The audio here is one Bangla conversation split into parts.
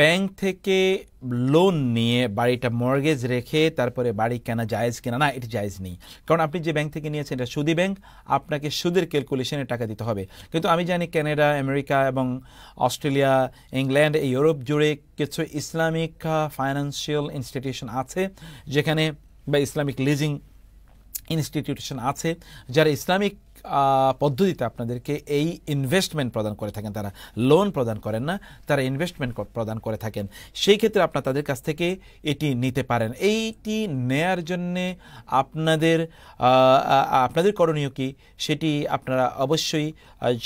ব্যাংক থেকে লোন নিয়ে বাড়িটা মর্গেজ রেখে তারপরে বাড়ি কেনা জায়েজ কেনা না এটা জায়েজ নেই কারণ আপনি যে ব্যাংক থেকে নিয়েছেন এটা সুদি ব্যাংক আপনাকে সুদের ক্যালকুলেশনে টাকা দিতে হবে কিন্তু আমি জানি ক্যানাডা আমেরিকা এবং অস্ট্রেলিয়া ইংল্যান্ড এই ইউরোপ জুড়ে কিছু ইসলামিক ফাইন্যান্সিয়াল ইনস্টিটিউশন আছে যেখানে বা ইসলামিক লিজিং ইনস্টিটিউশন আছে যারা ইসলামিক পদ্ধতিতে আপনাদেরকে এই ইনভেস্টমেন্ট প্রদান করে থাকেন তারা লোন প্রদান করেন না তারা ইনভেস্টমেন্ট প্রদান করে থাকেন সেই ক্ষেত্রে আপনার তাদের কাছ থেকে এটি নিতে পারেন এইটি নেয়ার জন্যে আপনাদের আপনাদের করণীয় কি সেটি আপনারা অবশ্যই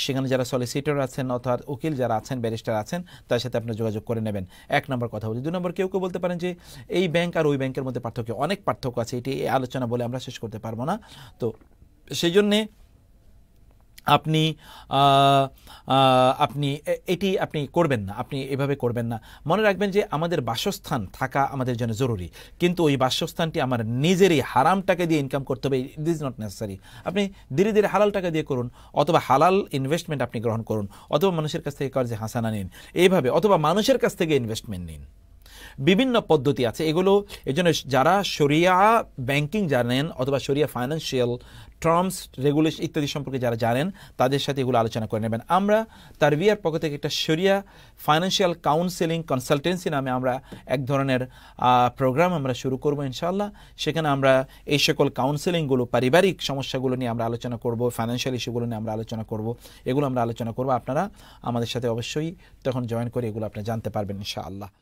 সেখানে যারা সলিসিটর আছেন অর্থাৎ উকিল যারা আছেন ব্যারিস্টার আছেন তার সাথে আপনারা যোগাযোগ করে নেবেন এক নম্বর কথা বলি দু নম্বর কেউ কেউ বলতে পারেন যে এই ব্যাংক আর ওই ব্যাংকের মধ্যে পার্থক্য অনেক পার্থক্য আছে এটি আলোচনা বলে আমরা শেষ করতে পারবো না তো সেই জন্যে আপনি আপনি এটি আপনি করবেন না আপনি এভাবে করবেন না মনে রাখবেন যে আমাদের বাসস্থান থাকা আমাদের জন্য জরুরি কিন্তু ওই বাসস্থানটি আমার নিজেরই হারাম টাকা দিয়ে ইনকাম করতে হবে ইট ইজ নট নেসেসারি আপনি ধীরে ধীরে হালাল টাকা দিয়ে করুন অথবা হালাল ইনভেস্টমেন্ট আপনি গ্রহণ করুন অথবা মানুষের কাছ থেকে যে হাসানা নিন এইভাবে অথবা মানুষের কাছ থেকে ইনভেস্টমেন্ট নিন বিভিন্ন পদ্ধতি আছে এগুলো এই জন্য যারা শরিয়া ব্যাংকিং জানেন অথবা সরিয়া ফাইন্যান্সিয়াল টার্মস রেগুলেশন ইত্যাদি সম্পর্কে যারা জানেন তাদের সাথে এগুলো আলোচনা করে নেবেন আমরা বিয়ার পক্ষ থেকে একটা সরিয়া ফাইন্যান্সিয়াল কাউন্সেলিং কনসালটেন্সি নামে আমরা এক ধরনের প্রোগ্রাম আমরা শুরু করব ইনশাল্লাহ সেখানে আমরা এই সকল কাউন্সেলিংগুলো পারিবারিক সমস্যাগুলো নিয়ে আমরা আলোচনা করব ফাইন্যান্সিয়াল ইস্যুগুলো নিয়ে আমরা আলোচনা করব এগুলো আমরা আলোচনা করব আপনারা আমাদের সাথে অবশ্যই তখন জয়েন করে এগুলো আপনি জানতে পারবেন ইনশাআল্লাহ